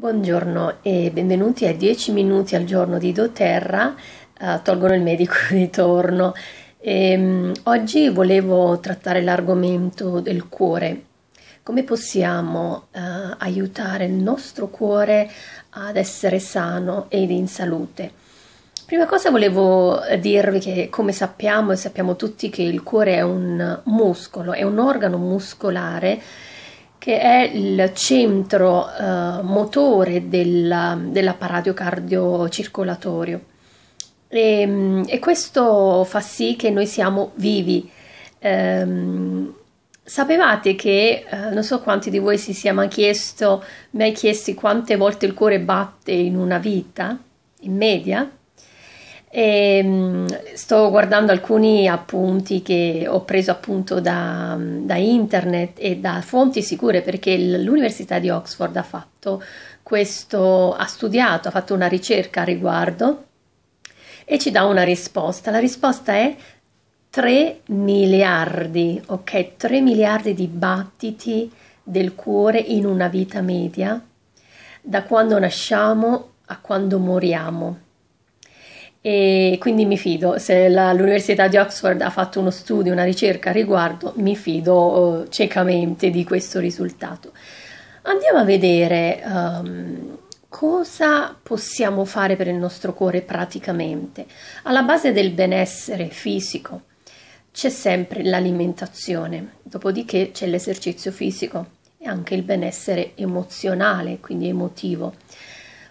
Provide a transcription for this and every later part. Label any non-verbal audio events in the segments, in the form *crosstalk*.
Buongiorno e benvenuti a 10 minuti al giorno di doTERRA, uh, tolgono il medico *laughs* di torno. E, um, oggi volevo trattare l'argomento del cuore. Come possiamo uh, aiutare il nostro cuore ad essere sano ed in salute? Prima cosa volevo dirvi che come sappiamo e sappiamo tutti che il cuore è un muscolo, è un organo muscolare che è il centro eh, motore della, dell'apparato cardiocircolatorio. E, ehm, e, questo fa sì che noi siamo vivi. Ehm, sapevate che, eh, non so quanti di voi si siano chiesto, mi hai chiesto quante volte il cuore batte in una vita, in media? E ehm, sto guardando alcuni appunti che ho preso appunto da, da, internet e da fonti sicure perché l'Università di Oxford ha fatto questo, ha studiato, ha fatto una ricerca a riguardo e ci dà una risposta. La risposta è 3 miliardi, ok? 3 miliardi di battiti del cuore in una vita media da quando nasciamo a quando moriamo e quindi mi fido, se la, l'Università di Oxford ha fatto uno studio, una ricerca a riguardo, mi fido eh, ciecamente di questo risultato. Andiamo a vedere um, cosa possiamo fare per il nostro cuore praticamente. Alla base del benessere fisico c'è sempre l'alimentazione, dopodiché c'è l'esercizio fisico e anche il benessere emozionale, quindi emotivo.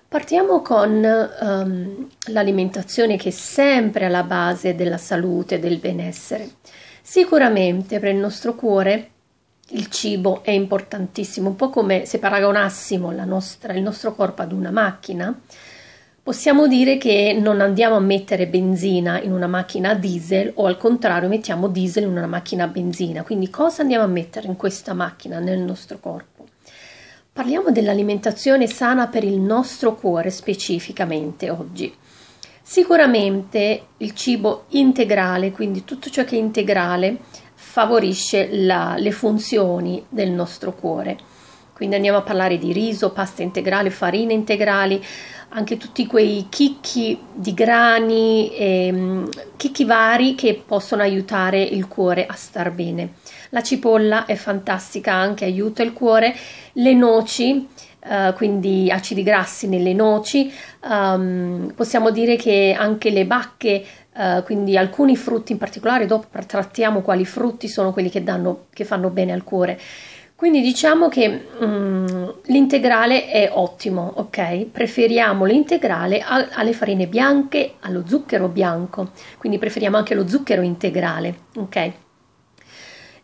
Partiamo con um, l'alimentazione che è sempre alla base della salute e del benessere. Sicuramente per il nostro cuore il cibo è importantissimo, un po' come se paragonassimo nostra, il nostro corpo ad una macchina. Possiamo dire che non andiamo a mettere benzina in una macchina a diesel o al contrario mettiamo diesel in una macchina a benzina. Quindi cosa andiamo a mettere in questa macchina, nel nostro corpo? Parliamo dell'alimentazione sana per il nostro cuore specificamente oggi. Sicuramente il cibo integrale, quindi tutto ciò che è integrale, favorisce la, le funzioni del nostro cuore quindi andiamo a parlare di riso, pasta integrale, farine integrali, anche tutti quei chicchi di grani, ehm, chicchi vari che possono aiutare il cuore a star bene. La cipolla è fantastica, anche aiuta il cuore. Le noci, Uh, quindi acidi grassi nelle noci, um, possiamo dire che anche le bacche, uh, quindi alcuni frutti in particolare, dopo trattiamo quali frutti sono quelli che, danno, che fanno bene al cuore. Quindi diciamo che mh, mm, l'integrale è ottimo, ok? Preferiamo l'integrale a, alle farine bianche, allo zucchero bianco, quindi preferiamo anche lo zucchero integrale, ok? E,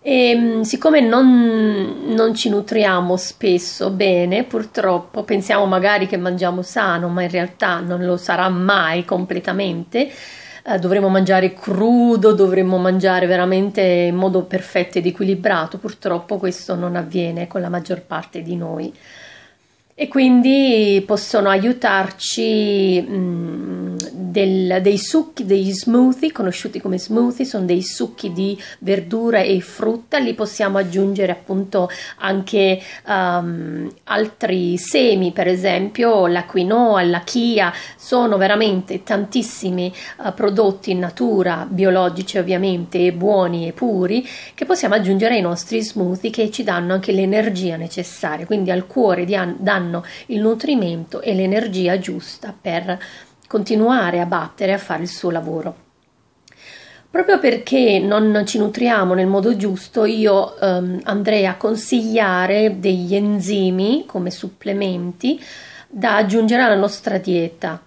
ehm, siccome non, non, ci nutriamo spesso bene, purtroppo pensiamo magari che mangiamo sano, ma in realtà non lo sarà mai completamente, eh, dovremmo mangiare crudo, dovremmo mangiare veramente in modo perfetto ed equilibrato. Purtroppo questo non avviene con la maggior parte di noi. E quindi possono aiutarci mh, mm, del, dei succhi, degli smoothie, conosciuti come smoothie, sono dei succhi di verdura e frutta, li possiamo aggiungere appunto anche um, altri semi, per esempio la quinoa, la chia, sono veramente tantissimi uh, prodotti in natura, biologici ovviamente, e buoni e puri, che possiamo aggiungere ai nostri smoothie che ci danno anche l'energia necessaria, quindi al cuore danno il nutrimento e l'energia giusta per continuare a battere a fare il suo lavoro. Proprio perché non ci nutriamo nel modo giusto, io ehm, andrei a consigliare degli enzimi come supplementi da aggiungere alla nostra dieta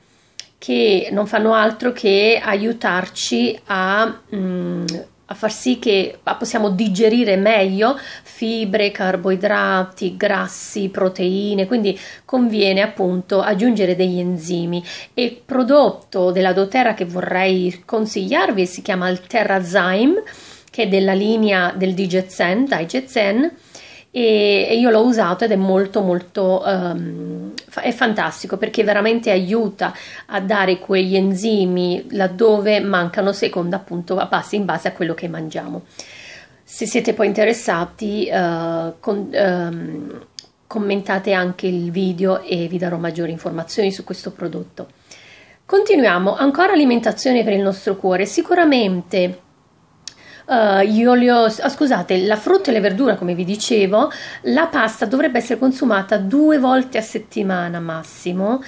che non fanno altro che aiutarci a mh, mm, a far sì che possiamo digerire meglio fibre, carboidrati, grassi, proteine, quindi conviene appunto aggiungere degli enzimi e il prodotto della doTERRA che vorrei consigliarvi si chiama il TerraZyme che è della linea del DigeZen, DigeZen e, e io l'ho usato ed è molto molto um, è fantastico perché veramente aiuta a dare quegli enzimi laddove mancano secondo appunto a passi in base a quello che mangiamo. Se siete poi interessati, uh, con, um, commentate anche il video e vi darò maggiori informazioni su questo prodotto. Continuiamo, ancora alimentazione per il nostro cuore. Sicuramente Uh, io li ho, ah, scusate, la frutta e le verdure, come vi dicevo, la pasta dovrebbe essere consumata due volte a settimana massimo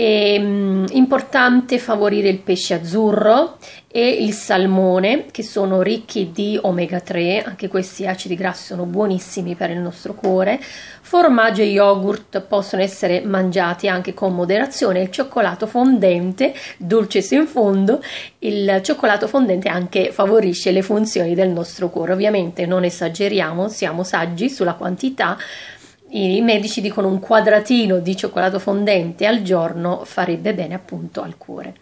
è ehm, importante favorire il pesce azzurro e il salmone che sono ricchi di omega 3, anche questi acidi grassi sono buonissimi per il nostro cuore. Formaggio e yogurt possono essere mangiati anche con moderazione, il cioccolato fondente, dolce in fondo, il cioccolato fondente anche favorisce le funzioni del nostro cuore. Ovviamente non esageriamo, siamo saggi sulla quantità i medici dicono un quadratino di cioccolato fondente al giorno farebbe bene appunto al cuore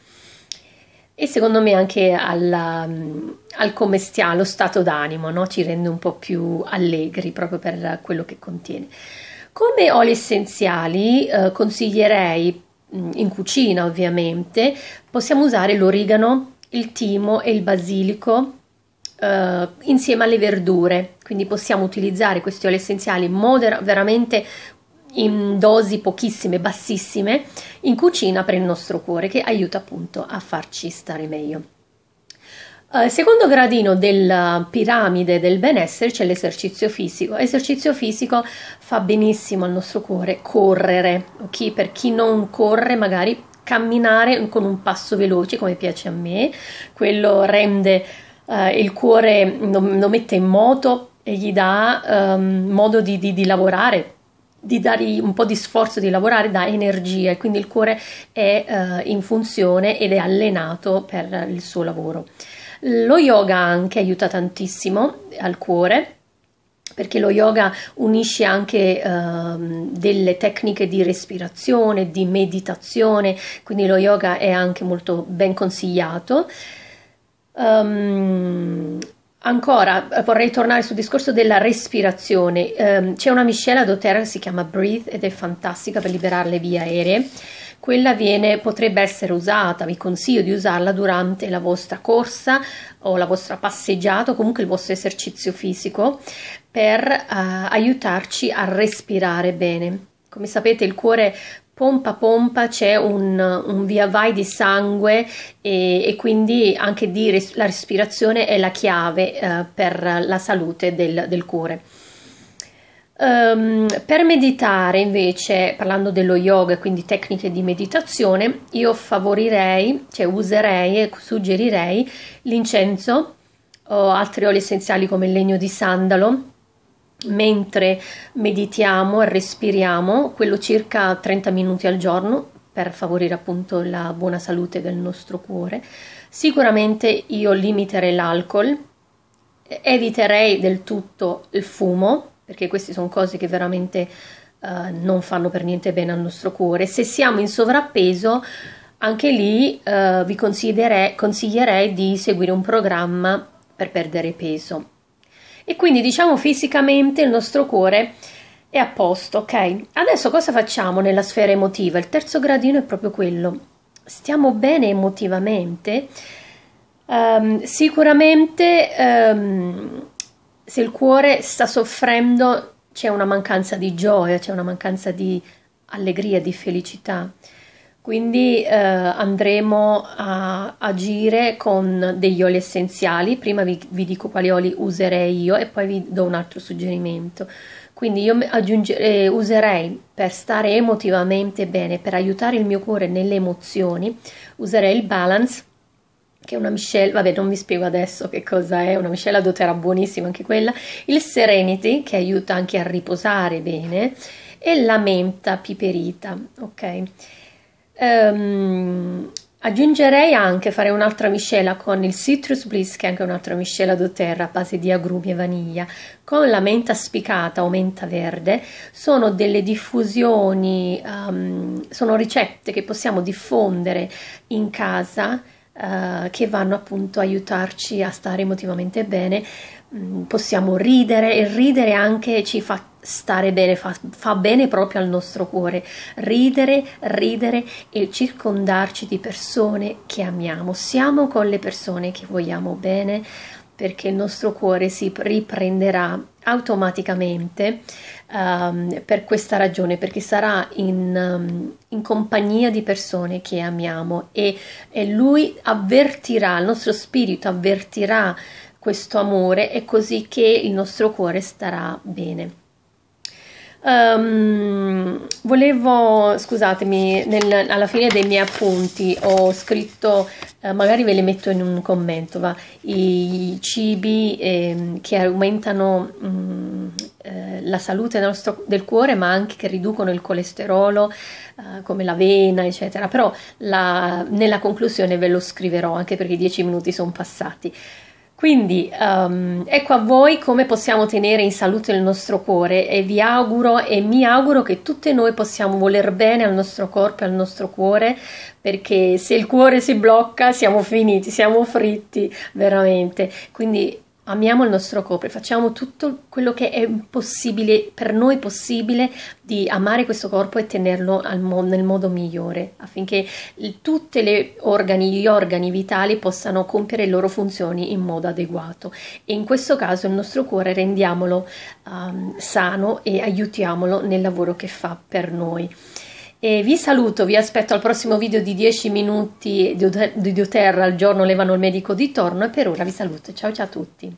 e secondo me anche alla, mm, al come stia lo stato d'animo, no? ci rende un po' più allegri proprio per quello che contiene. Come oli essenziali eh, consiglierei mm, in cucina ovviamente, possiamo usare l'origano, il timo e il basilico eh, insieme alle verdure, quindi possiamo utilizzare questi oli essenziali moder- veramente in dosi pochissime, bassissime, in cucina per il nostro cuore che aiuta appunto a farci stare meglio. Il eh, secondo gradino della piramide del benessere c'è l'esercizio fisico. L'esercizio fisico fa benissimo al nostro cuore correre, ok? Per chi non corre magari camminare con un passo veloce come piace a me, quello rende eh, il cuore lo, lo, mette in moto e gli dà um, modo di, di, di lavorare, di dargli un po' di sforzo di lavorare dà energia e quindi il cuore è uh, in funzione ed è allenato per il suo lavoro. Lo yoga anche aiuta tantissimo al cuore perché lo yoga unisce anche uh, delle tecniche di respirazione, di meditazione, quindi lo yoga è anche molto ben consigliato. Um, ancora eh, vorrei tornare sul discorso della respirazione. Um, c'è una miscela doTERRA che si chiama Breathe ed è fantastica per liberare le vie aeree. Quella viene, potrebbe essere usata, vi consiglio di usarla durante la vostra corsa o la vostra passeggiata o comunque il vostro esercizio fisico per uh, aiutarci a respirare bene. Come sapete il cuore pompa pompa c'è un, un via vai di sangue e, e quindi anche res- la respirazione è la chiave eh, per la salute del, del cuore. Um, per meditare invece, parlando dello yoga, quindi tecniche di meditazione, io favorirei, cioè userei e suggerirei l'incenso o altri oli essenziali come il legno di sandalo mentre meditiamo e respiriamo, quello circa 30 minuti al giorno per favorire appunto la buona salute del nostro cuore. Sicuramente io limiterei l'alcol, eviterei del tutto il fumo, perché queste sono cose che veramente uh, non fanno per niente bene al nostro cuore. Se siamo in sovrappeso, anche lì uh, vi consiglierei di seguire un programma per perdere peso e quindi diciamo fisicamente il nostro cuore è a posto, ok? Adesso cosa facciamo nella sfera emotiva? Il terzo gradino è proprio quello. Stiamo bene emotivamente? Um, sicuramente um, se il cuore sta soffrendo c'è una mancanza di gioia, c'è una mancanza di allegria, di felicità. Quindi eh, andremo a agire con degli oli essenziali, prima vi, vi, dico quali oli userei io e poi vi do un altro suggerimento. Quindi io eh, userei per stare emotivamente bene, per aiutare il mio cuore nelle emozioni, userei il Balance che è una miscela, vabbè non vi spiego adesso che cosa è, una miscela doterà buonissima anche quella, il Serenity che aiuta anche a riposare bene e la menta piperita, ok? Ehm, aggiungerei anche, farei un'altra miscela con il Citrus Bliss, che è anche un'altra miscela doTERRA a base di agrumi e vaniglia, con la menta spiccata o menta verde. Sono delle diffusioni, um, sono ricette che possiamo diffondere in casa eh, che vanno appunto a aiutarci a stare emotivamente bene, mm, possiamo ridere e ridere anche ci fa stare bene, fa, fa, bene proprio al nostro cuore. Ridere, ridere e circondarci di persone che amiamo. Siamo con le persone che vogliamo bene, perché il nostro cuore si riprenderà automaticamente um, per questa ragione, perché sarà in, um, in, compagnia di persone che amiamo e, e lui avvertirà, il nostro spirito avvertirà questo amore e così che il nostro cuore starà bene. Um, volevo, scusatemi, nel, alla fine dei miei appunti ho scritto eh, magari ve le metto in un commento, va. i cibi eh, che aumentano mh, mm, eh, la salute del, nostro, del cuore ma anche che riducono il colesterolo eh, come l'avena eccetera, però la, nella conclusione ve lo scriverò anche perché i 10 minuti sono passati. Quindi um, ecco a voi come possiamo tenere in salute il nostro cuore e vi auguro e mi auguro che tutte noi possiamo voler bene al nostro corpo e al nostro cuore perché se il cuore si blocca siamo finiti, siamo fritti veramente. Quindi amiamo il nostro corpo, facciamo tutto quello che è possibile, per noi possibile, di amare questo corpo e tenerlo mo- nel modo migliore, affinché il, tutti gli organi vitali possano compiere le loro funzioni in modo adeguato. E in questo caso il nostro cuore rendiamolo um, sano e aiutiamolo nel lavoro che fa per noi. E vi saluto, vi aspetto al prossimo video di 10 minuti di Doterra al giorno levano il medico di torno e per ora vi saluto. Ciao ciao a tutti.